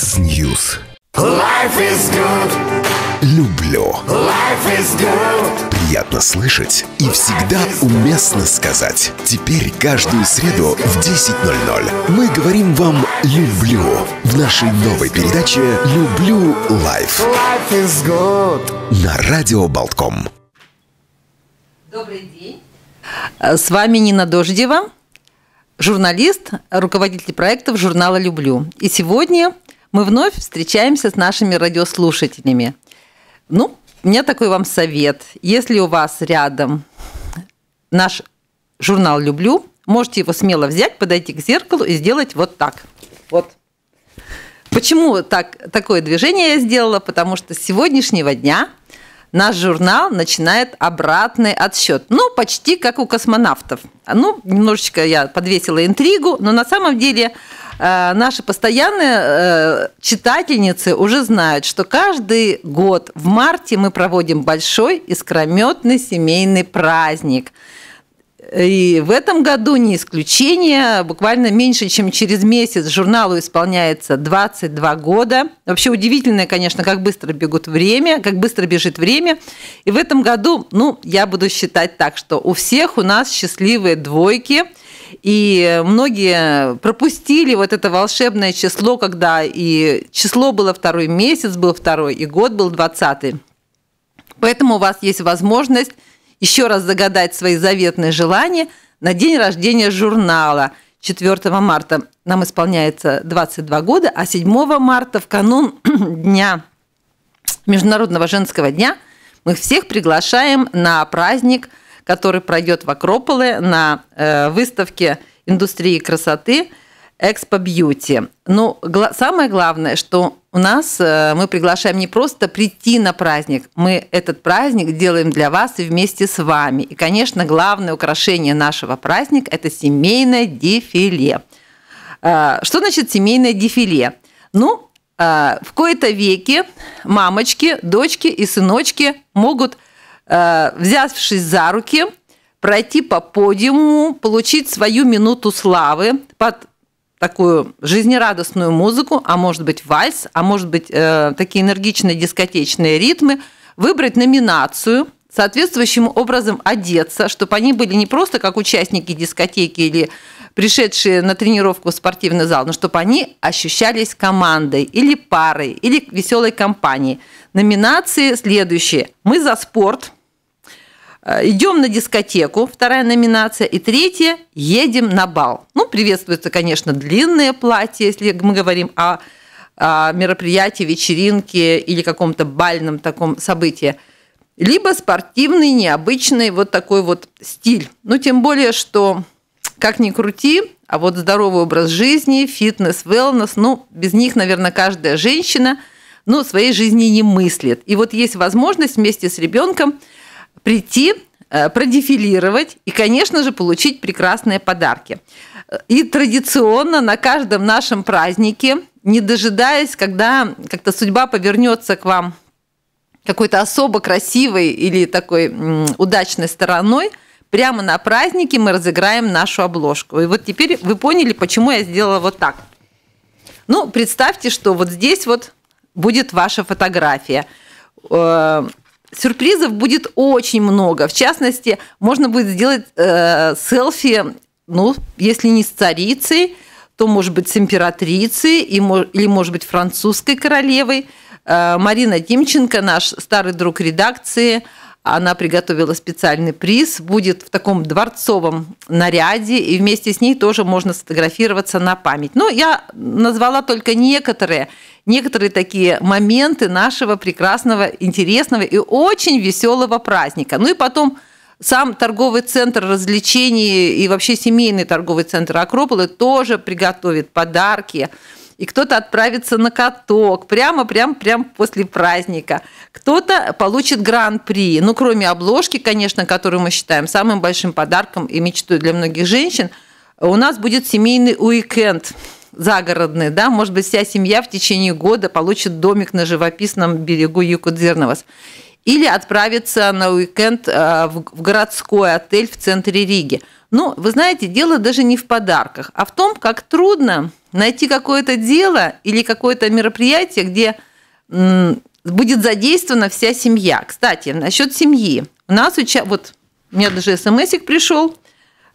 Яндекс Ньюс. Life is good. Люблю. Life is good. Приятно слышать и всегда уместно сказать. Теперь каждую среду в 10.00 мы говорим вам «люблю» в нашей новой передаче «Люблю лайф». Life На радио Болтком. Добрый день. Э, с вами Нина Дождева, журналист, руководитель проектов журнала «Люблю». И сегодня мы вновь встречаемся с нашими радиослушателями. Ну, у меня такой вам совет. Если у вас рядом наш журнал «Люблю», можете его смело взять, подойти к зеркалу и сделать вот так. Вот. Почему так, такое движение я сделала? Потому что с сегодняшнего дня наш журнал начинает обратный отсчет. Ну, почти как у космонавтов. Ну, немножечко я подвесила интригу, но на самом деле Э, наши постоянные э, читательницы уже знают, что каждый год в марте мы проводим большой искрометный семейный праздник. И в этом году не исключение. Буквально меньше, чем через месяц журналу исполняется 22 года. Вообще удивительное, конечно, как быстро бегут время, как быстро бежит время. И в этом году, ну, я буду считать так, что у всех у нас счастливые двойки – и многие пропустили вот это волшебное число, когда и число было второй, месяц был второй, и год был двадцатый. Поэтому у вас есть возможность еще раз загадать свои заветные желания на день рождения журнала. 4 марта нам исполняется 22 года, а 7 марта в канун дня Международного женского дня мы всех приглашаем на праздник – который пройдет в Акрополе на э, выставке индустрии красоты Экспо Бьюти. Но ну, самое главное, что у нас э, мы приглашаем не просто прийти на праздник, мы этот праздник делаем для вас и вместе с вами. И, конечно, главное украшение нашего праздника – это семейное дефиле. Э, что значит семейное дефиле? Ну, в кои-то веки мамочки, дочки и сыночки могут – Э, взявшись за руки, пройти по подиуму, получить свою минуту славы под такую жизнерадостную музыку, а может быть вальс, а может быть э, такие энергичные дискотечные ритмы, выбрать номинацию, соответствующим образом одеться, чтобы они были не просто как участники дискотеки или пришедшие на тренировку в спортивный зал, но чтобы они ощущались командой или парой, или веселой компанией. Номинации следующие. Мы за спорт – Э, Идем на дискотеку, вторая номинация. И третья – едем на бал. Ну, приветствуется, конечно, длинное платье, если мы говорим о, о мероприятии, вечеринке или каком-то бальном таком событии. Либо спортивный, необычный вот такой вот стиль. Ну, тем более, что как ни крути, а вот здоровый образ жизни, фитнес, wellness, ну, без них, наверное, каждая женщина, ну, своей жизни не мыслит. И вот есть возможность вместе с ребенком – прийти, э, продефилировать и, конечно же, получить прекрасные подарки. И традиционно на каждом нашем празднике, не дожидаясь, когда как-то судьба повернется к вам какой-то особо красивой или такой удачной стороной, прямо на празднике мы разыграем нашу обложку. И вот теперь вы поняли, почему я сделала вот так. Ну, представьте, что вот здесь вот будет ваша фотография. Э, сюрпризов будет очень много. В частности, можно будет сделать э, селфи, ну, если не с царицей, то, может быть, с императрицей или, может быть, французской королевой. Э, Марина Тимченко, наш старый друг редакции – она приготовила специальный приз, будет в таком дворцовом наряде, и вместе с ней тоже можно сфотографироваться на память. Но я назвала только некоторые, некоторые такие моменты нашего прекрасного, интересного и очень веселого праздника. Ну и потом сам торговый центр развлечений и вообще семейный торговый центр Акрополы тоже приготовит подарки, и кто-то отправится на каток прямо, прямо, прямо после праздника. Кто-то получит гран-при. Ну, кроме обложки, конечно, которую мы считаем самым большим подарком и мечтой для многих женщин, у нас будет семейный уикенд загородный, да, может быть, вся семья в течение года получит домик на живописном берегу Юкудзерновас. Или отправиться на уикенд а, в городской отель в центре Риги. Ну, вы знаете, дело даже не в подарках, а в том, как трудно найти какое-то дело или какое-то мероприятие, где будет задействована вся семья. Кстати, насчет семьи. У нас уча... вот у меня даже смсик пришел,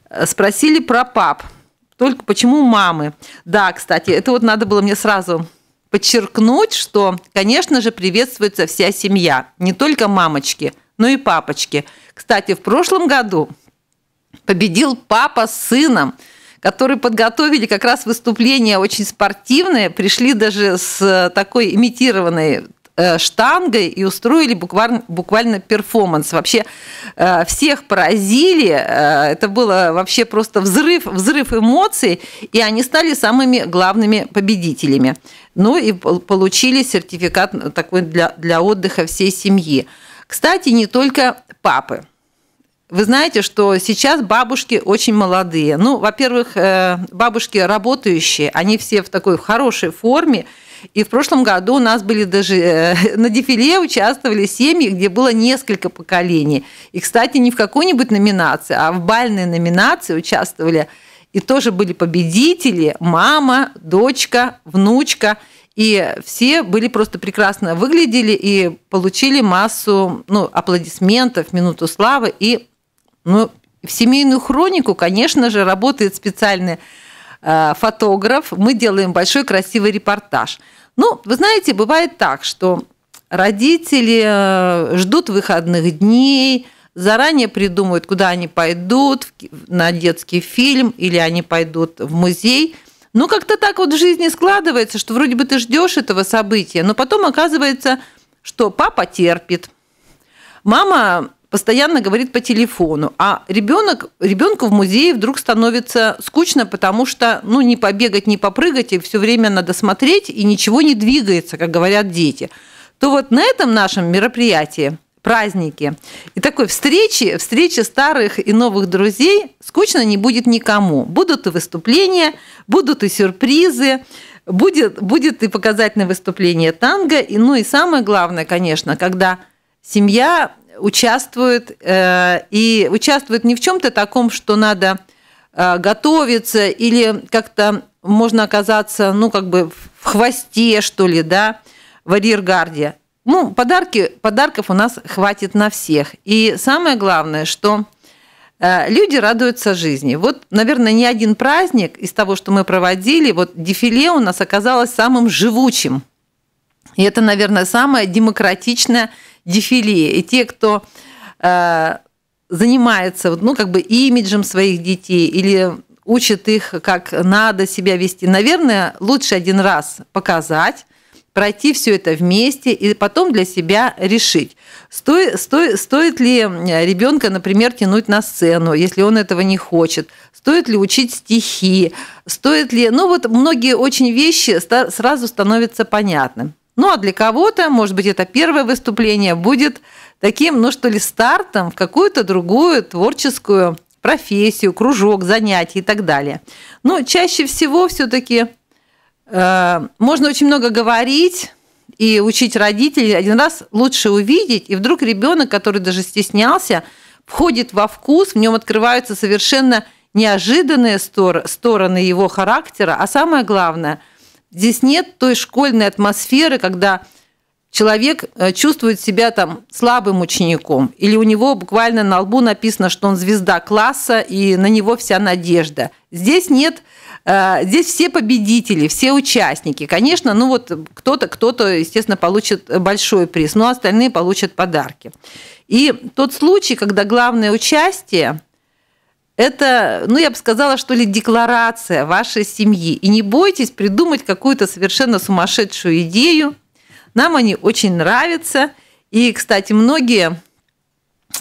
э, спросили про пап. Только почему мамы? Да, кстати, это вот надо было мне сразу подчеркнуть, что, конечно же, приветствуется вся семья. Не только мамочки, но и папочки. Кстати, в прошлом году победил папа с сыном – которые подготовили как раз выступление очень спортивное, пришли даже с э, такой имитированной э, штангой и устроили буквально, буквально перформанс. Вообще э, всех поразили, это было вообще просто взрыв, взрыв эмоций, и они стали самыми главными победителями. Ну и получили сертификат такой для, для отдыха всей семьи. Кстати, не только папы – вы знаете, что сейчас бабушки очень молодые. Ну, во-первых, э, бабушки работающие, они все в такой хорошей форме. И в прошлом году у нас были даже э, на дефиле участвовали семьи, где было несколько поколений. И, кстати, не в какой-нибудь номинации, а в бальной номинации участвовали. И тоже были победители, мама, дочка, внучка. И все были просто прекрасно выглядели и получили массу ну, аплодисментов, минуту славы и но ну, в семейную хронику, конечно же, работает специальный э, фотограф. Мы делаем большой красивый репортаж. Ну, вы знаете, бывает так, что родители э, ждут выходных дней, заранее придумывают, куда они пойдут, на детский фильм или они пойдут в музей. Ну, как-то так вот в жизни складывается, что вроде бы ты ждешь этого события, но потом оказывается, что папа терпит, мама постоянно говорит по телефону, а ребенок, ребенку в музее вдруг становится скучно, потому что ну, не побегать, не попрыгать, и все время надо смотреть, и ничего не двигается, как говорят дети, то вот на этом нашем мероприятии праздники. И такой встречи, встречи старых и новых друзей скучно не будет никому. Будут и выступления, будут и сюрпризы, будет, будет и показательное выступление танго. И, ну и самое главное, конечно, когда семья участвуют э, и участвуют не в чем-то таком, что надо э, готовиться или как-то можно оказаться, ну, как бы в хвосте, что ли, да, в арьергарде. Ну, подарки, подарков у нас хватит на всех. И самое главное, что э, люди радуются жизни. Вот, наверное, ни один праздник из того, что мы проводили, вот дефиле у нас оказалось самым живучим. И это, наверное, самое демократичное дефиле, и те, кто э, занимается, ну, как бы имиджем своих детей или учит их, как надо себя вести. Наверное, лучше один раз показать, пройти все это вместе и потом для себя решить, стоит, стоит, стоит ли ребенка, например, тянуть на сцену, если он этого не хочет, стоит ли учить стихи, стоит ли... Ну вот многие очень вещи сразу становятся понятны. Ну а для кого-то, может быть, это первое выступление будет таким, ну что ли, стартом в какую-то другую творческую профессию, кружок, занятия и так далее. Но чаще всего все-таки э, можно очень много говорить и учить родителей. Один раз лучше увидеть, и вдруг ребенок, который даже стеснялся, входит во вкус, в нем открываются совершенно неожиданные стор- стороны его характера, а самое главное – Здесь нет той школьной атмосферы, когда человек э, чувствует себя там слабым учеником, или у него буквально на лбу написано, что он звезда класса, и на него вся надежда. Здесь нет э, Здесь все победители, все участники. Конечно, ну вот кто-то, кто-то, естественно, получит большой приз, но остальные получат подарки. И тот случай, когда главное участие это, ну, я бы сказала, что ли, декларация вашей семьи. И не бойтесь придумать какую-то совершенно сумасшедшую идею. Нам они очень нравятся. И, кстати, многие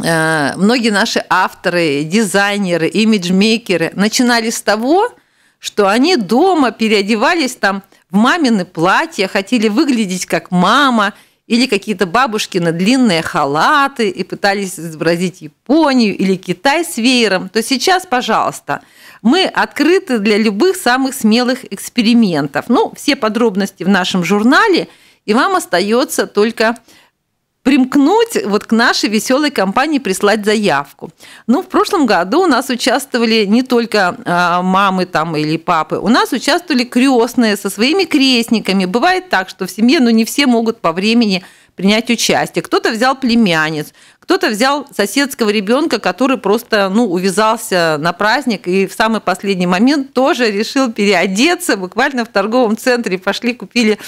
э, многие наши авторы, дизайнеры, имиджмейкеры начинали с того, что они дома переодевались там в мамины платья, хотели выглядеть как мама – или какие-то бабушки на длинные халаты и пытались изобразить Японию или Китай с веером, то сейчас, пожалуйста, мы открыты для любых самых смелых экспериментов. Ну, все подробности в нашем журнале, и вам остается только примкнуть вот к нашей веселой компании, прислать заявку. Ну, в прошлом году у нас участвовали не только а, мамы там или папы, у нас участвовали крестные со своими крестниками. Бывает так, что в семье, ну, не все могут по времени принять участие. Кто-то взял племянниц, кто-то взял соседского ребенка, который просто ну, увязался на праздник и в самый последний момент тоже решил переодеться. Буквально в торговом центре пошли, купили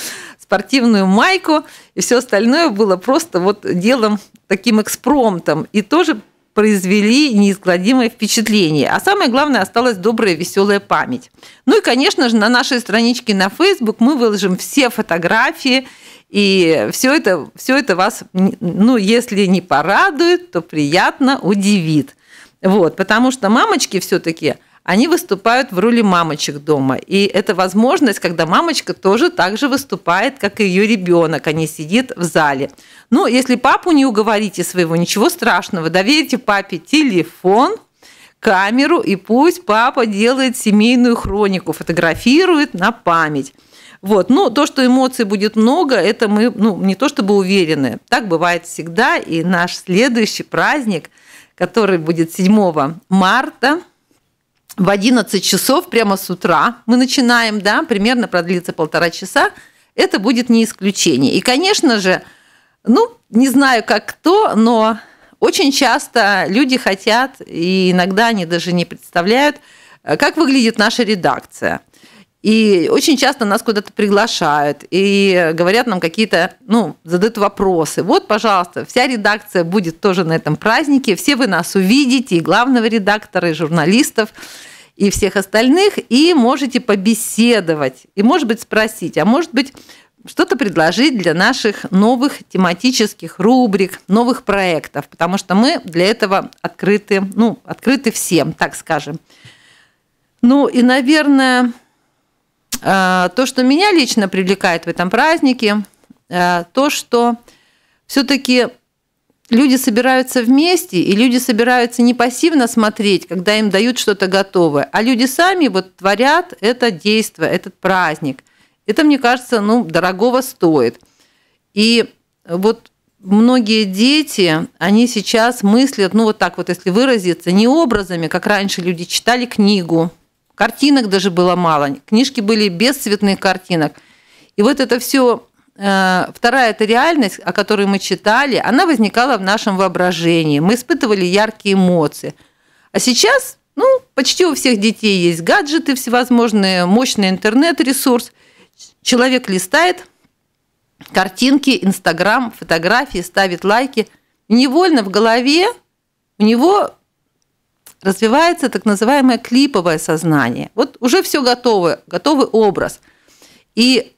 спортивную майку, и все остальное было просто вот делом таким экспромтом. И тоже произвели неизгладимое впечатление. А самое главное, осталась добрая, веселая память. Ну и, конечно же, на нашей страничке на Facebook мы выложим все фотографии, и все это, все это вас, ну, если не порадует, то приятно удивит. Вот, потому что мамочки все-таки – они выступают в роли мамочек дома. И это возможность, когда мамочка тоже так же выступает, как и ее ребенок, а не сидит в зале. Ну, если папу не уговорите своего, ничего страшного, доверите папе телефон, камеру, и пусть папа делает семейную хронику, фотографирует на память. Вот. Ну, то, что эмоций будет много, это мы ну, не то чтобы уверены. Так бывает всегда. И наш следующий праздник, который будет 7 марта, в 11 часов прямо с утра мы начинаем, да, примерно продлится полтора часа, это будет не исключение. И, конечно же, ну, не знаю, как кто, но очень часто люди хотят, и иногда они даже не представляют, э, как выглядит наша редакция – и очень часто нас куда-то приглашают и говорят нам какие-то, ну, задают вопросы. Вот, пожалуйста, вся редакция будет тоже на этом празднике. Все вы нас увидите, и главного редактора, и журналистов и всех остальных, и можете побеседовать, и, может быть, спросить, а может быть, что-то предложить для наших новых тематических рубрик, новых проектов, потому что мы для этого открыты, ну, открыты всем, так скажем. Ну и, наверное, Э, то, что меня лично привлекает в этом празднике, э, то, что все-таки люди собираются вместе, и люди собираются не пассивно смотреть, когда им дают что-то готовое, а люди сами вот творят это действие, этот праздник. Это, мне кажется, ну, дорогого стоит. И вот многие дети, они сейчас мыслят, ну вот так вот, если выразиться, не образами, как раньше люди читали книгу, Картинок даже было мало. Книжки были без цветных картинок. И вот это все э, вторая эта реальность, о которой мы читали, она возникала в нашем воображении. Мы испытывали яркие эмоции. А сейчас, ну, почти у всех детей есть гаджеты всевозможные, мощный интернет-ресурс. Человек листает картинки, Инстаграм, фотографии, ставит лайки. Невольно в голове у него развивается так называемое клиповое сознание. Вот уже все готово, готовый образ. И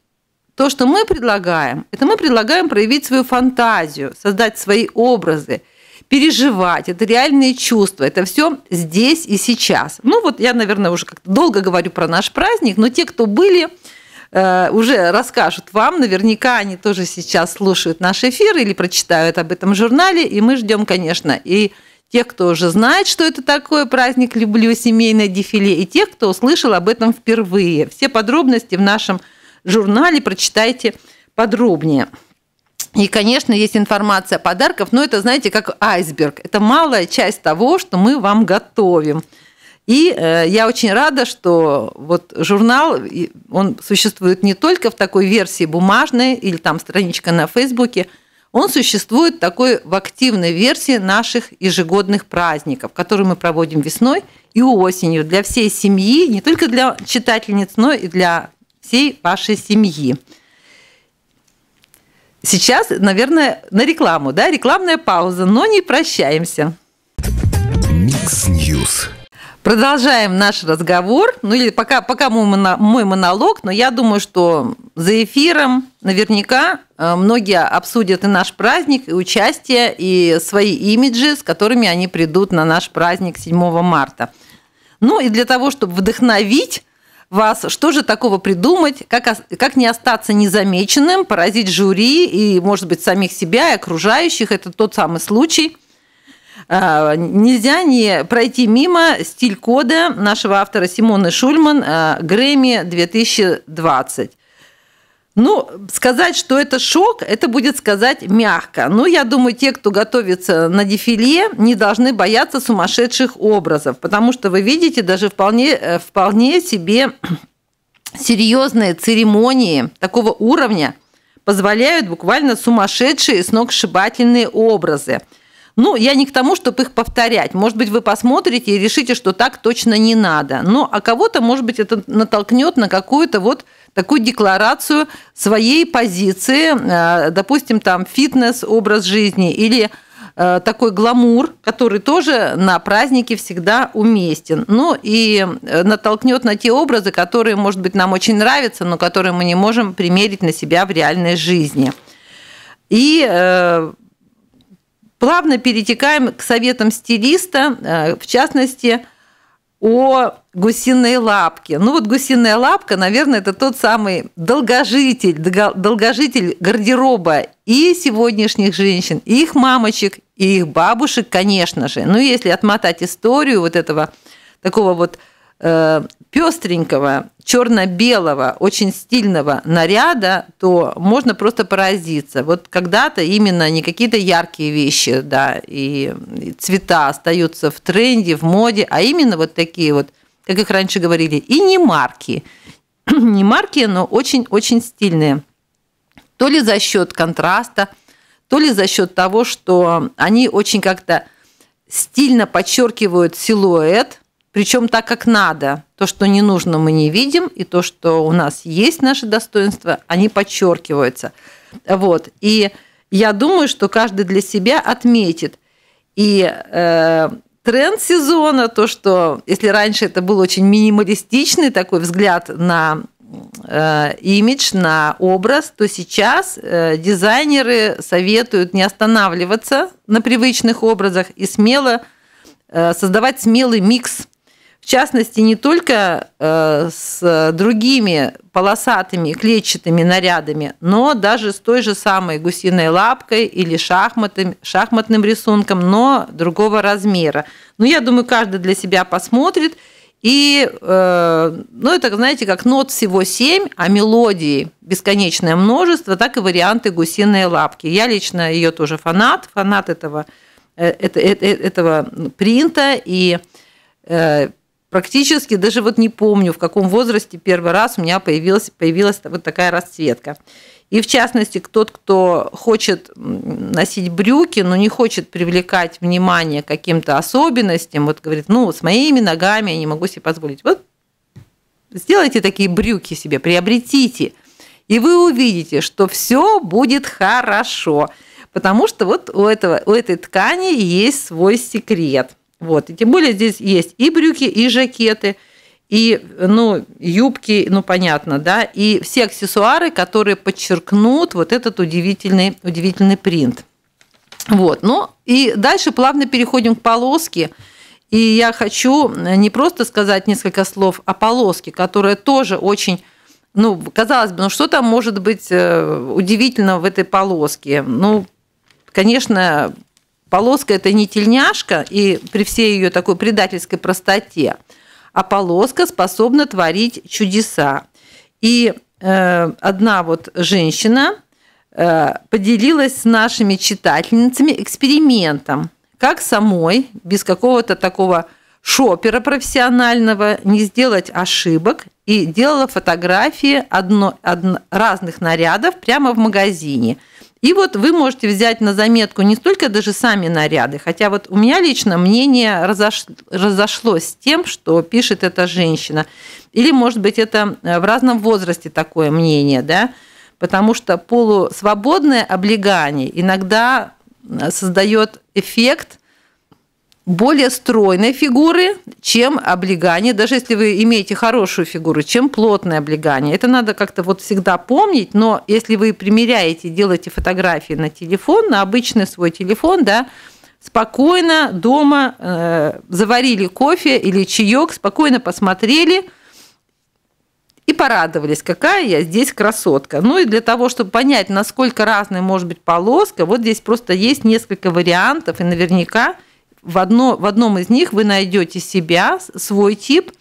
то, что мы предлагаем, это мы предлагаем проявить свою фантазию, создать свои образы, переживать. Это реальные чувства. Это все здесь и сейчас. Ну вот я, наверное, уже как то долго говорю про наш праздник, но те, кто были, э, уже расскажут вам. Наверняка они тоже сейчас слушают наш эфир или прочитают об этом журнале. И мы ждем, конечно, и те, кто уже знает, что это такое праздник «Люблю семейное дефиле», и те, кто услышал об этом впервые. Все подробности в нашем журнале прочитайте подробнее. И, конечно, есть информация о подарках, но это, знаете, как айсберг. Это малая часть того, что мы вам готовим. И э, я очень рада, что вот журнал, он существует не только в такой версии бумажной или там страничка на Фейсбуке – он существует такой в активной версии наших ежегодных праздников, которые мы проводим весной и осенью для всей семьи, не только для читательниц, но и для всей вашей семьи. Сейчас, наверное, на рекламу, да, рекламная пауза, но не прощаемся. Микс Ньюс. Продолжаем наш разговор. Ну или пока, пока мой, монолог, но я думаю, что за эфиром наверняка э, многие обсудят и наш праздник, и участие, и свои имиджи, с которыми они придут на наш праздник 7 марта. Ну и для того, чтобы вдохновить вас, что же такого придумать, как, как не остаться незамеченным, поразить жюри и, может быть, самих себя и окружающих. Это тот самый случай – а, нельзя не пройти мимо стиль кода нашего автора Симоны Шульман а, «Грэмми 2020». Ну, сказать, что это шок, это будет сказать мягко. Но ну, я думаю, те, кто готовится на дефиле, не должны бояться сумасшедших образов, потому что вы видите даже вполне, э, вполне себе серьезные церемонии такого уровня позволяют буквально сумасшедшие сногсшибательные образы – ну, я не к тому, чтобы их повторять. Может быть, вы посмотрите и решите, что так точно не надо. Но ну, а кого-то, может быть, это натолкнет на какую-то вот такую декларацию своей позиции, э, допустим, там фитнес, образ жизни или э, такой гламур, который тоже на празднике всегда уместен. Ну и э, натолкнет на те образы, которые, может быть, нам очень нравятся, но которые мы не можем примерить на себя в реальной жизни. И Плавно перетекаем к советам стилиста, э, в частности, о гусиной лапке. Ну вот гусиная лапка, наверное, это тот самый долгожитель, долгожитель гардероба и сегодняшних женщин, и их мамочек, и их бабушек, конечно же. Ну если отмотать историю вот этого такого вот э, пестренького, черно-белого, очень стильного наряда, то можно просто поразиться. Вот когда-то именно не какие-то яркие вещи, да, и, и цвета остаются в тренде, в моде, а именно вот такие вот, как их раньше говорили, и не марки. не марки, но очень-очень стильные. То ли за счет контраста, то ли за счет того, что они очень как-то стильно подчеркивают силуэт, причем так, как надо. То, что не нужно, мы не видим, и то, что у нас есть наши достоинства, они подчеркиваются. Вот. И я думаю, что каждый для себя отметит. И э, тренд сезона, то, что если раньше это был очень минималистичный такой взгляд на э, имидж, на образ, то сейчас э, дизайнеры советуют не останавливаться на привычных образах и смело э, создавать смелый микс в частности, не только э, с другими полосатыми клетчатыми нарядами, но даже с той же самой гусиной лапкой или шахматным, шахматным рисунком, но другого размера. Ну, я думаю, каждый для себя посмотрит. И, э, ну, это, знаете, как нот всего семь, а мелодии бесконечное множество, так и варианты гусиной лапки. Я лично ее тоже фанат, фанат этого, э, этого принта и практически даже вот не помню, в каком возрасте первый раз у меня появилась, появилась вот такая расцветка. И в частности, тот, кто хочет носить брюки, но не хочет привлекать внимание к каким-то особенностям, вот говорит, ну, с моими ногами я не могу себе позволить. Вот сделайте такие брюки себе, приобретите. И вы увидите, что все будет хорошо, потому что вот у, этого, у этой ткани есть свой секрет. Вот. И тем более здесь есть и брюки, и жакеты, и ну, юбки, ну понятно, да, и все аксессуары, которые подчеркнут вот этот удивительный, удивительный принт. Вот, ну и дальше плавно переходим к полоске. И я хочу не просто сказать несколько слов о полоске, которая тоже очень ну, казалось бы, ну что там может быть э, удивительного в этой полоске? Ну, конечно, Полоска это не тельняшка, и при всей ее такой предательской простоте, а полоска способна творить чудеса. И э, одна вот женщина э, поделилась с нашими читательницами экспериментом, как самой, без какого-то такого шопера профессионального, не сделать ошибок, и делала фотографии одно, одно, разных нарядов прямо в магазине – и вот вы можете взять на заметку не столько даже сами наряды, хотя вот у меня лично мнение разош... разошлось с тем, что пишет эта женщина. Или, может быть, это э, в разном возрасте такое мнение, да, потому что полусвободное облегание иногда э, создает эффект более стройной фигуры, чем облегание, даже если вы имеете хорошую фигуру, чем плотное облегание. Это надо как-то вот всегда помнить, но если вы примеряете, делаете фотографии на телефон, на обычный свой телефон, да, спокойно дома э, заварили кофе или чаек, спокойно посмотрели и порадовались, какая я здесь красотка. Ну и для того, чтобы понять, насколько разной может быть полоска, вот здесь просто есть несколько вариантов, и наверняка – в, одно, в одном из них вы найдете себя, свой тип,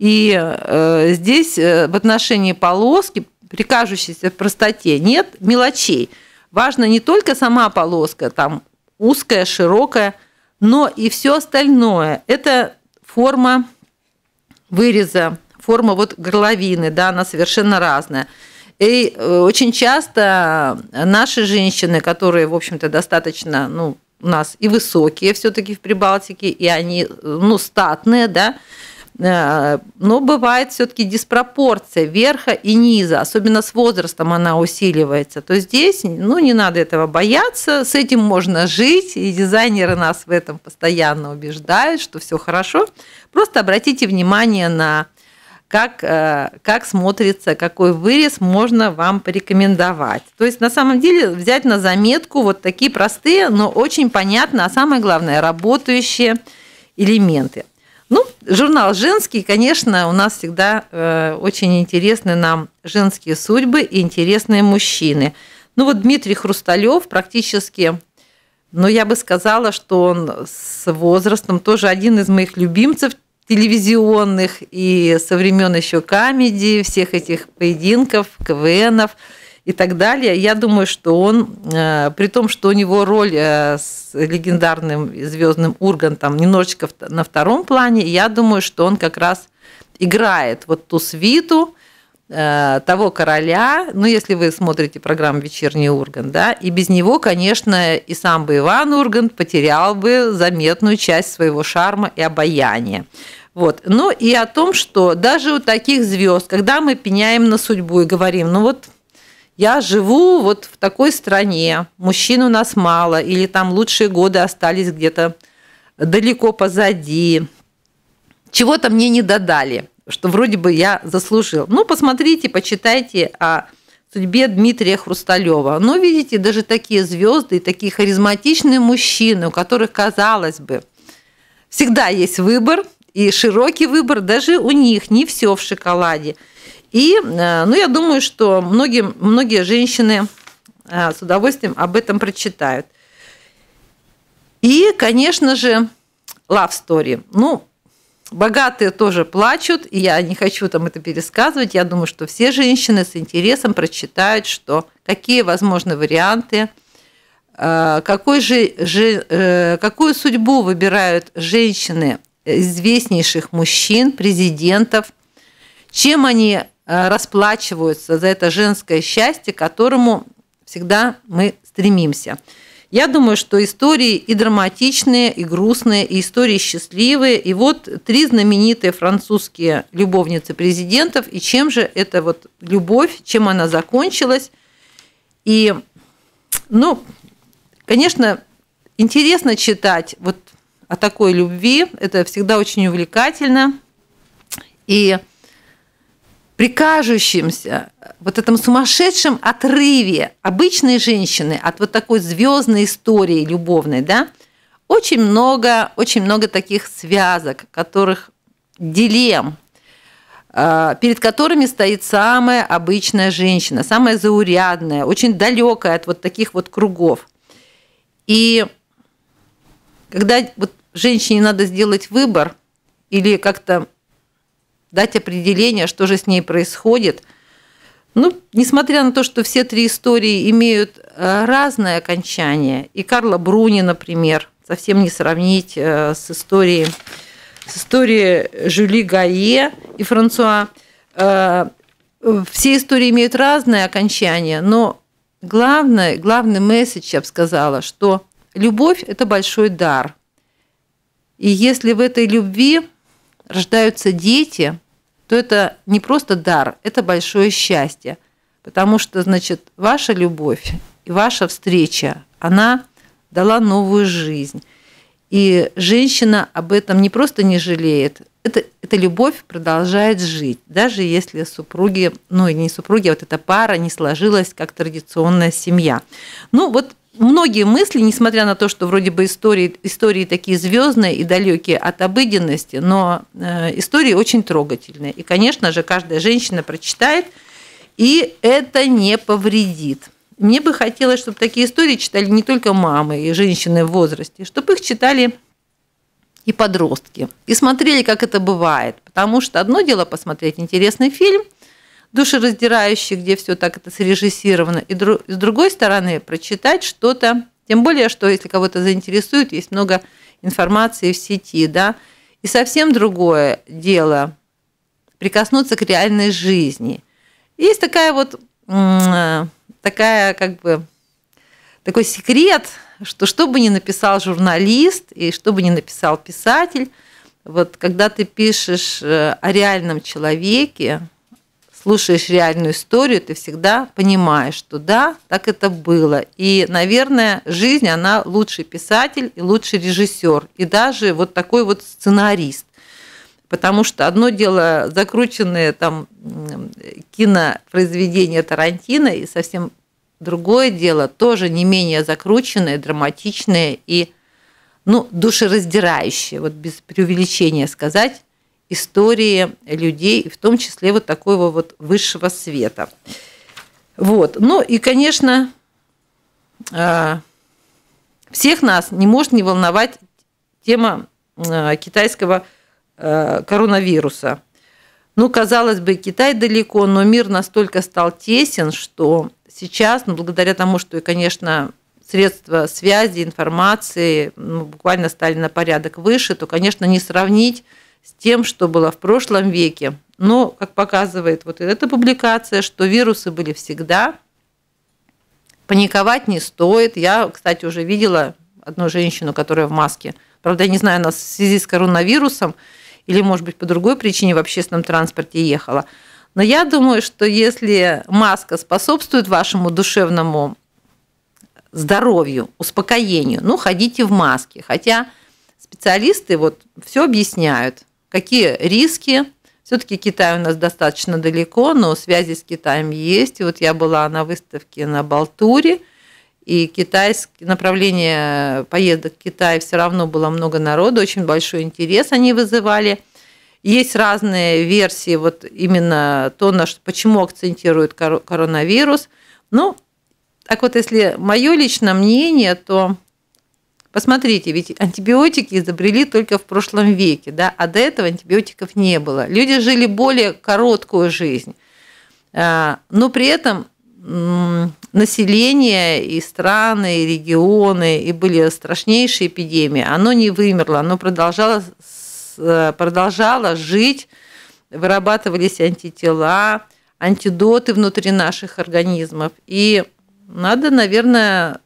и э, здесь э, в отношении полоски при кажущейся простоте нет мелочей. Важно не только сама полоска, там узкая, широкая, но и все остальное. Это форма выреза, форма вот горловины, да, она совершенно разная. И э, очень часто наши женщины, которые, в общем-то, достаточно, ну, у нас и высокие все-таки в Прибалтике, и они, ну, статные, да, э, но бывает все-таки диспропорция верха и низа, особенно с возрастом она усиливается, то здесь, ну, не надо этого бояться, с этим можно жить, и дизайнеры нас в этом постоянно убеждают, что все хорошо. Просто обратите внимание на как, э, как смотрится, какой вырез можно вам порекомендовать. То есть на самом деле взять на заметку вот такие простые, но очень понятно, а самое главное, работающие элементы. Ну, журнал женский, конечно, у нас всегда э, очень интересны нам женские судьбы и интересные мужчины. Ну вот Дмитрий Хрусталев практически, ну я бы сказала, что он с возрастом тоже один из моих любимцев, телевизионных и со времен еще комедии, всех этих поединков, КВНов и так далее. Я думаю, что он, э, при том, что у него роль э, с легендарным звездным Ургантом немножечко на втором плане, я думаю, что он как раз играет вот ту свиту, Э, того короля, ну, если вы смотрите программу «Вечерний Ургант», да, и без него, конечно, и сам бы Иван Ургант потерял бы заметную часть своего шарма и обаяния. Вот. Ну и о том, что даже у таких звезд, когда мы пеняем на судьбу и говорим, ну вот я живу вот в такой стране, мужчин у нас мало, или там лучшие годы остались где-то далеко позади, чего-то мне не додали – что вроде бы я заслужил. Ну, посмотрите, почитайте о судьбе Дмитрия Хрусталева. Но ну, видите, даже такие звезды и такие харизматичные мужчины, у которых, казалось бы, всегда есть выбор и широкий выбор, даже у них не все в шоколаде. И, э, ну, я думаю, что многим, многие женщины э, с удовольствием об этом прочитают. И, конечно же, love story. Ну, Богатые тоже плачут, и я не хочу там это пересказывать. Я думаю, что все женщины с интересом прочитают, что какие возможны варианты, э, какой же, же, э, какую судьбу выбирают женщины известнейших мужчин, президентов, чем они э, расплачиваются за это женское счастье, к которому всегда мы стремимся. Я думаю, что истории и драматичные, и грустные, и истории счастливые. И вот три знаменитые французские любовницы президентов. И чем же эта вот любовь, чем она закончилась? И, ну, конечно, интересно читать вот о такой любви. Это всегда очень увлекательно. И при э, вот этом сумасшедшем отрыве обычной женщины от вот такой звездной истории любовной, да, очень много, очень много таких связок, которых дилем, э, перед которыми стоит самая обычная женщина, самая заурядная, очень далекая от вот таких вот кругов. И когда вот женщине надо сделать выбор или как-то дать определение, что же с ней происходит. Ну, несмотря на то, что все три истории имеют э, разное окончание, и Карла Бруни, например, совсем не сравнить э, с историей, с историей Жюли Гае и Франсуа. Э, все истории имеют разное окончание, но главное, главный месседж, я бы сказала, что любовь – это большой дар. И если в этой любви рождаются дети, то это не просто дар, это большое счастье. Потому что, значит, ваша любовь и ваша встреча, она дала новую жизнь. И женщина об этом не просто не жалеет, это, эта любовь продолжает жить, даже если супруги, ну и не супруги, а вот эта пара не сложилась как традиционная семья. Ну вот многие мысли, несмотря на то, что вроде бы истории, истории такие звездные и далекие от обыденности, но э, истории очень трогательные. И, конечно же, каждая женщина прочитает, и это не повредит. Мне бы хотелось, чтобы такие истории читали не только мамы и женщины в возрасте, чтобы их читали и подростки. И смотрели, как это бывает. Потому что одно дело посмотреть интересный фильм – душераздирающий, где все так это срежиссировано, и с другой стороны прочитать что-то, тем более, что если кого-то заинтересует, есть много информации в сети, да, и совсем другое дело прикоснуться к реальной жизни. Есть такая вот такая как бы такой секрет, что что бы ни написал журналист и что бы ни написал писатель, вот когда ты пишешь э, о реальном человеке, слушаешь реальную историю, ты всегда понимаешь, что да, так это было. И, наверное, жизнь, она лучший писатель и лучший режиссер, и даже вот такой вот сценарист. Потому что одно дело закрученное там кинопроизведения Тарантино, и совсем другое дело тоже не менее закрученное, драматичное и ну, душераздирающие, вот без преувеличения сказать, истории людей, в том числе вот такого вот высшего света. Вот. Ну и, конечно, а, всех нас не может не волновать тема а, китайского а, коронавируса. Ну, казалось бы, Китай далеко, но мир настолько стал тесен, что сейчас, ну, благодаря тому, что, и, конечно, средства связи, информации ну, буквально стали на порядок выше, то, конечно, не сравнить с тем, что было в прошлом веке. Но, как показывает вот эта публикация, что вирусы были всегда, паниковать не стоит. Я, кстати, уже видела одну женщину, которая в маске. Правда, я не знаю, она в связи с коронавирусом или, может быть, по другой причине в общественном транспорте ехала. Но я думаю, что если маска способствует вашему душевному здоровью, успокоению, ну, ходите в маске. Хотя специалисты вот все объясняют какие риски. Все-таки Китай у нас достаточно далеко, но связи с Китаем есть. И вот я была на выставке на Балтуре, и китайское направление поездок в Китай все равно было много народу, очень большой интерес они вызывали. Есть разные версии, вот именно то, на что, почему акцентирует коронавирус. Ну, так вот, если мое личное мнение, то Посмотрите, ведь антибиотики изобрели только в прошлом веке, да, а до этого антибиотиков не было. Люди жили более короткую жизнь. А, но при этом население и страны, и регионы, и были страшнейшие эпидемии, оно не вымерло, оно продолжало, э, продолжало жить, вырабатывались антитела, антидоты внутри наших организмов. И надо, наверное,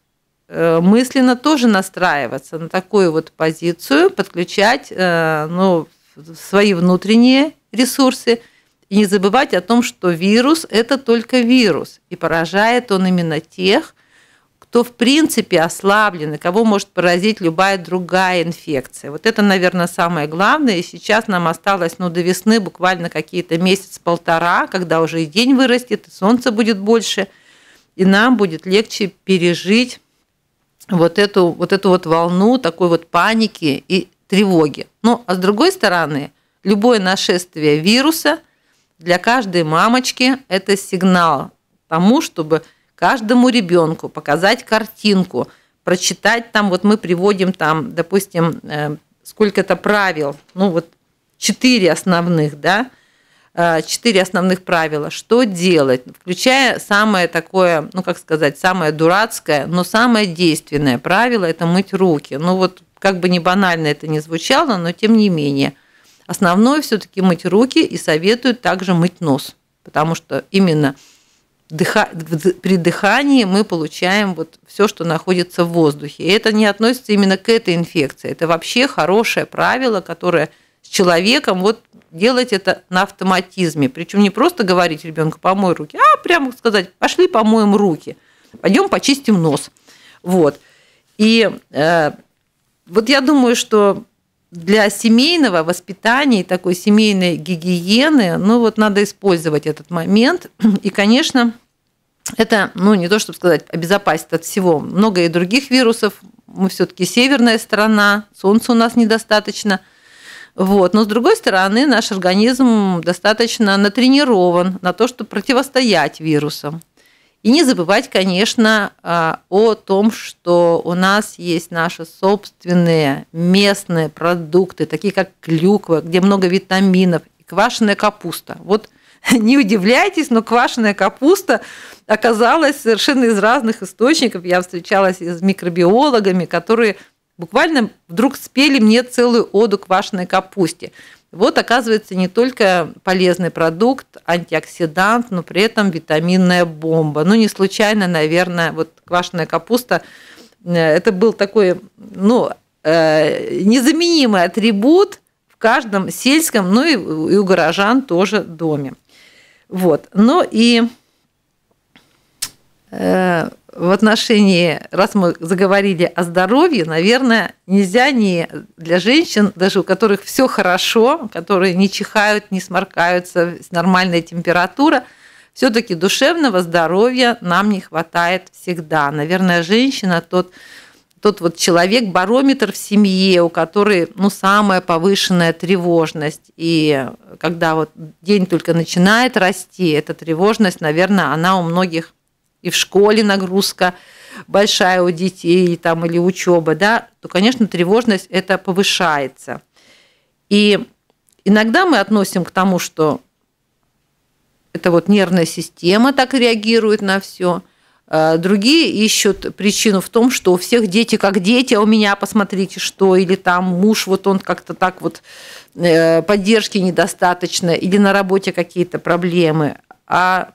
Э, мысленно тоже настраиваться на такую вот позицию, подключать э, ну, свои внутренние ресурсы и не забывать о том, что вирус – это только вирус, и поражает он именно тех, кто в принципе ослаблен, и кого может поразить любая другая инфекция. Вот это, наверное, самое главное. И сейчас нам осталось ну, до весны буквально какие-то месяц-полтора, когда уже и день вырастет, и солнца будет больше, и нам будет легче пережить вот эту вот, эту вот волну такой вот паники и тревоги. Ну, а с другой стороны, любое нашествие вируса для каждой мамочки – это сигнал тому, чтобы каждому ребенку показать картинку, прочитать там, вот мы приводим там, допустим, э, сколько-то правил, ну вот четыре основных, да, Э, четыре основных правила, что делать, включая самое такое, ну как сказать, самое дурацкое, но самое действенное правило – это мыть руки. Ну вот как бы не банально это не звучало, но тем не менее. Основное все-таки мыть руки и советуют также мыть нос, потому что именно при дыхании мы получаем вот все, что находится в воздухе. И это не относится именно к этой инфекции. Это вообще хорошее правило, которое человеком вот делать это на автоматизме. Причем не просто говорить ребенку помой руки, а прямо сказать, пошли помоем руки, пойдем почистим нос. Вот. И э, вот я думаю, что для семейного воспитания и такой семейной гигиены, ну вот надо использовать этот момент. И, конечно, это, ну не то чтобы сказать, обезопасит от всего. Много и других вирусов. Мы все-таки северная страна, солнца у нас недостаточно – вот. Но, с другой стороны, наш организм достаточно натренирован на то, чтобы противостоять вирусам. И не забывать, конечно, а, о том, что у нас есть наши собственные местные продукты, такие как клюква, где много витаминов, и квашеная капуста. Вот не удивляйтесь, но квашеная капуста оказалась совершенно из разных источников. Я встречалась с микробиологами, которые буквально вдруг спели мне целую оду квашеной капусте. Вот оказывается не только полезный продукт, антиоксидант, но при этом витаминная бомба. Ну не случайно, наверное, вот квашеная капуста, э, это был такой, ну, э, незаменимый атрибут в каждом сельском, ну и у горожан тоже доме. Вот. Ну и э, в отношении, раз мы заговорили о здоровье, наверное, нельзя не для женщин, даже у которых все хорошо, которые не чихают, не сморкаются, нормальная температура, все-таки душевного здоровья нам не хватает всегда. Наверное, женщина тот тот вот человек барометр в семье, у которой ну самая повышенная тревожность, и когда вот день только начинает расти, эта тревожность, наверное, она у многих и в школе нагрузка большая у детей там, или учеба, да, то, конечно, тревожность это повышается. И иногда мы относим к тому, что это вот нервная система так реагирует на все. А другие ищут причину в том, что у всех дети как дети, а у меня посмотрите что, или там муж, вот он как-то так вот э, поддержки недостаточно, или на работе какие-то проблемы. А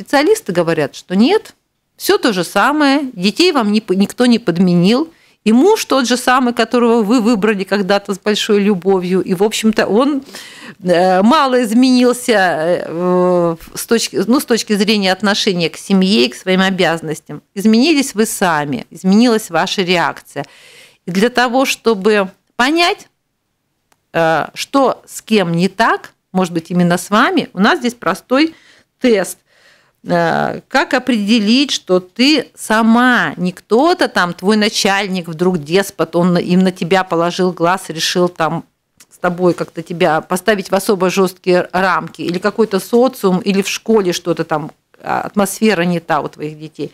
Специалисты говорят, что нет, все то же самое, детей вам не, никто не подменил, и муж тот же самый, которого вы выбрали когда-то с большой любовью, и, в общем-то, он э, мало изменился э, с точки, ну, с точки зрения отношения к семье и к своим обязанностям. Изменились вы сами, изменилась ваша реакция. И для того, чтобы понять, э, что с кем не так, может быть, именно с вами, у нас здесь простой тест. Э, как определить, что ты сама, не кто-то там, твой начальник вдруг деспот, он им на тебя положил глаз, решил там с тобой как-то тебя поставить в особо жесткие рамки, или какой-то социум, или в школе что-то там, а, атмосфера не та у твоих детей.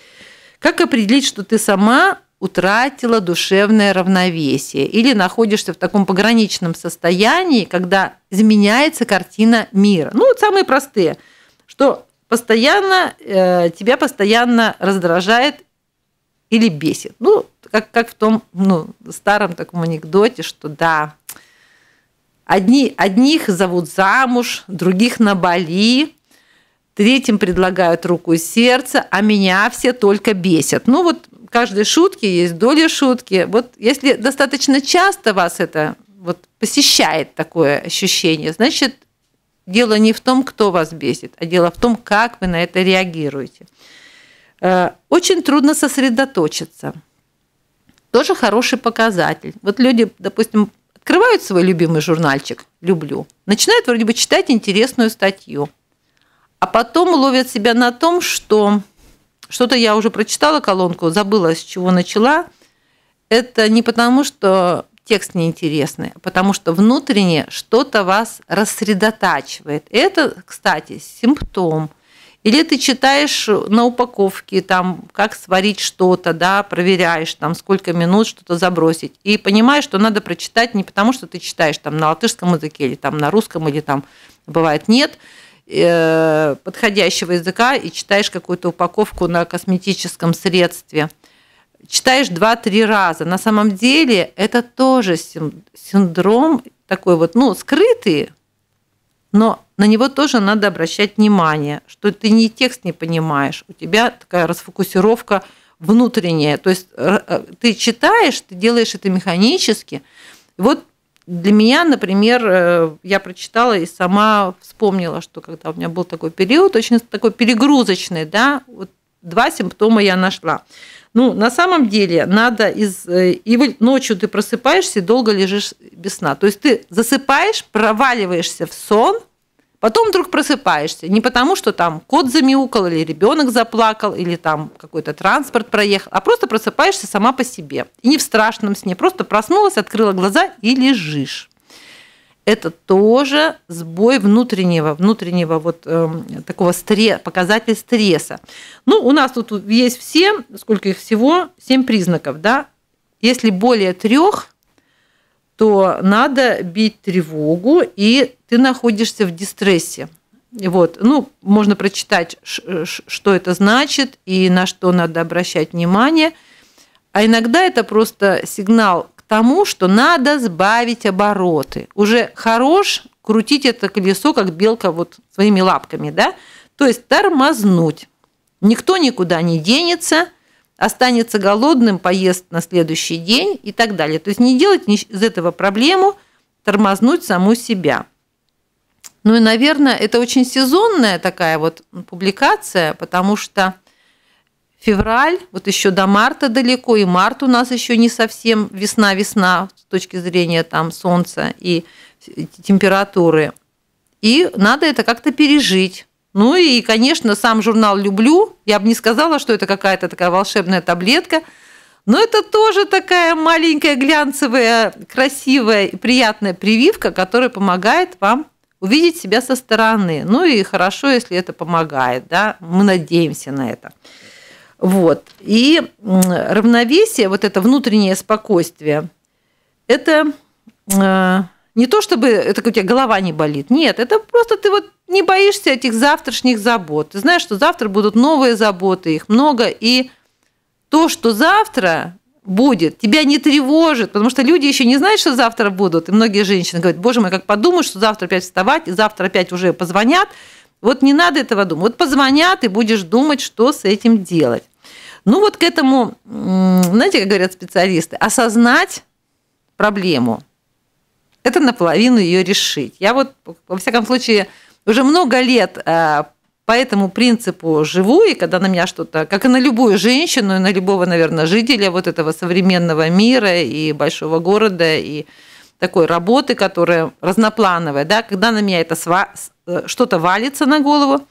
Как определить, что ты сама утратила душевное равновесие или находишься в таком пограничном состоянии, когда изменяется картина мира? Ну, вот самые простые, что постоянно, э, тебя постоянно раздражает или бесит. Ну, как, как в том ну, старом таком анекдоте, что да, одни, одних зовут замуж, других на Бали, третьим предлагают руку и сердце, а меня все только бесят. Ну вот каждой шутке есть доля шутки. Вот если достаточно часто вас это вот посещает такое ощущение, значит, Дело не в том, кто вас бесит, а дело в том, как вы на это реагируете. Э, очень трудно сосредоточиться. Тоже хороший показатель. Вот люди, допустим, открывают свой любимый журнальчик «Люблю», начинают вроде бы читать интересную статью, а потом ловят себя на том, что что-то я уже прочитала колонку, забыла, с чего начала. Это не потому, что текст неинтересный, потому что внутренне что-то вас рассредотачивает. Это, кстати, симптом. Или ты читаешь на упаковке, там, как сварить что-то, да, проверяешь, там, сколько минут что-то забросить, и понимаешь, что надо прочитать не потому, что ты читаешь там на латышском языке или там на русском, или там, бывает, нет, э, подходящего языка и читаешь какую-то упаковку на косметическом средстве – читаешь два-три раза. На самом деле это тоже синдром такой вот, ну, скрытый, но на него тоже надо обращать внимание, что ты не текст не понимаешь, у тебя такая расфокусировка внутренняя. То есть э, э, ты читаешь, ты делаешь это механически. вот для меня, например, э, я прочитала и сама вспомнила, что когда у меня был такой период, очень такой перегрузочный, да, вот два симптома я нашла. Ну, на самом деле, надо из... Э, и ночью ты просыпаешься и долго лежишь без сна. То есть ты засыпаешь, проваливаешься в сон, потом вдруг просыпаешься. Не потому, что там кот замяукал, или ребенок заплакал, или там какой-то транспорт проехал, а просто просыпаешься сама по себе. И не в страшном сне. Просто проснулась, открыла глаза и лежишь это тоже сбой внутреннего, внутреннего вот э, такого стресса, показатель стресса. Ну, у нас тут есть все, сколько их всего, семь признаков, да. Если более трех, то надо бить тревогу, и ты находишься в дистрессе. Вот. Ну, можно прочитать, что это значит и на что надо обращать внимание. А иногда это просто сигнал тому, что надо сбавить обороты. Уже хорош крутить это колесо, как белка вот своими лапками, да? То есть тормознуть. Никто никуда не денется, останется голодным, поест на следующий день и так далее. То есть не делать из этого проблему, тормознуть саму себя. Ну и, наверное, это очень сезонная такая вот публикация, потому что февраль, вот еще до марта далеко, и март у нас еще не совсем весна-весна с точки зрения там солнца и температуры. И надо это как-то пережить. Ну и, конечно, сам журнал люблю. Я бы не сказала, что это какая-то такая волшебная таблетка, но это тоже такая маленькая глянцевая, красивая и приятная прививка, которая помогает вам увидеть себя со стороны. Ну и хорошо, если это помогает, да, мы надеемся на это. Вот. И равновесие, вот это внутреннее спокойствие, это э, не то чтобы это у тебя голова не болит. Нет, это просто ты вот не боишься этих завтрашних забот. Ты знаешь, что завтра будут новые заботы, их много. И то, что завтра будет, тебя не тревожит, потому что люди еще не знают, что завтра будут. И многие женщины говорят, боже мой, как подумаешь, что завтра опять вставать, и завтра опять уже позвонят. Вот не надо этого думать. Вот позвонят, и будешь думать, что с этим делать. Ну вот к этому, знаете, как говорят специалисты, осознать проблему, это наполовину ее решить. Я вот, во всяком случае, уже много лет э, по этому принципу живу, и когда на меня что-то, как и на любую женщину, и на любого, наверное, жителя вот этого современного мира и большого города, и такой работы, которая разноплановая, да, когда на меня это сва- э, что-то валится на голову,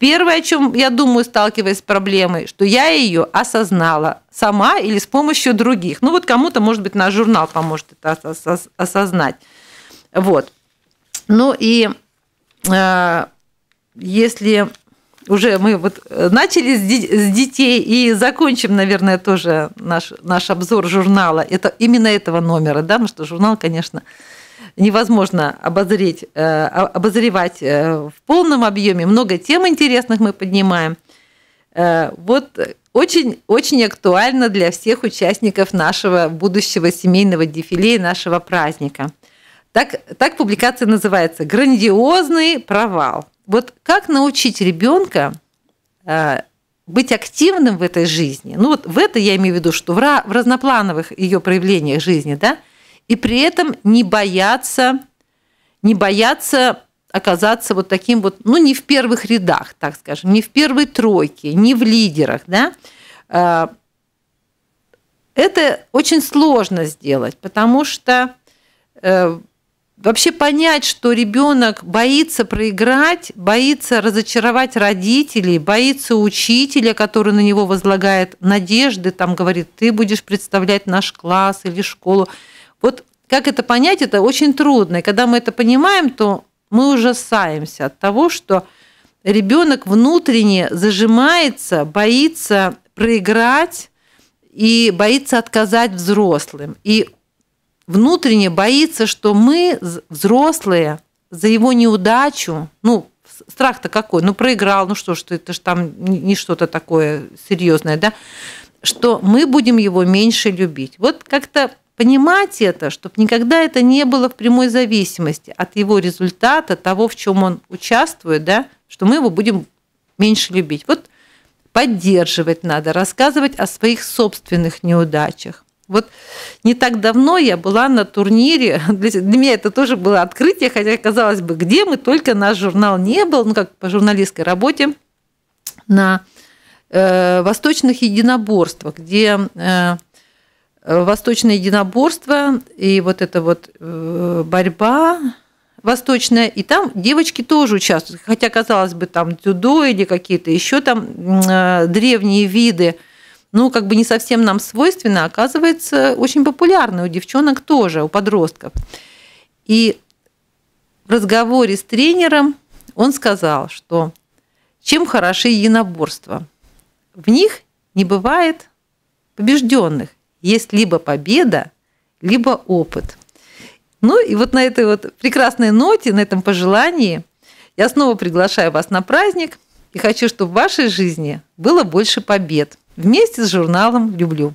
Первое, о чем я думаю, сталкиваясь с проблемой, что я ее осознала сама или с помощью других. Ну вот кому-то, может быть, наш журнал поможет это осознать. Вот. Ну и э, если уже мы вот э, начали с детей и закончим, наверное, тоже наш, наш обзор журнала, это, именно этого номера, да, потому что журнал, конечно, невозможно обозреть, э, обозревать э, в полном объеме. Много тем интересных мы поднимаем. Э, вот очень-очень актуально для всех участников нашего будущего семейного дефиле и нашего праздника. Так, так публикация называется «Грандиозный провал». Вот как научить ребенка быть активным в этой жизни, ну вот в это я имею в виду, что в, разноплановых ее проявлениях жизни, да, и при этом не бояться, не бояться оказаться вот таким вот, ну, не в первых рядах, так скажем, не в первой тройке, не в лидерах, да. А, это очень сложно сделать, потому что э, вообще понять, что ребенок боится проиграть, боится разочаровать родителей, боится учителя, который на него возлагает надежды, там говорит, ты будешь представлять наш класс или школу. Вот как это понять, это очень трудно. И когда мы это понимаем, то мы ужасаемся от того, что ребенок внутренне зажимается, боится проиграть и боится отказать взрослым. И внутренне боится, что мы, взрослые, за его неудачу, ну, страх-то какой, ну, проиграл, ну что ж, это же там не что-то такое серьезное, да, что мы будем его меньше любить. Вот как-то понимать это, чтобы никогда это не было в прямой зависимости от его результата, того, в чем он участвует, да, что мы его будем меньше любить. Вот поддерживать надо, рассказывать о своих собственных неудачах. Вот не так давно я была на турнире, для, меня это тоже было открытие, хотя, казалось бы, где мы только наш журнал не был, ну как по журналистской работе, на э, восточных единоборствах, где э, Э, восточное единоборство и вот эта вот э, борьба восточная, и там девочки тоже участвуют, хотя казалось бы там дзюдо или какие-то еще там э, древние виды, ну как бы не совсем нам свойственно, оказывается очень популярны у девчонок тоже, у подростков. И в разговоре с тренером он сказал, что чем хороши единоборства? В них не бывает побежденных. Есть либо победа, либо опыт. Ну и вот на этой вот прекрасной ноте, на этом пожелании я снова приглашаю вас на праздник и хочу, чтобы в вашей жизни было больше побед. Вместе с журналом «Люблю».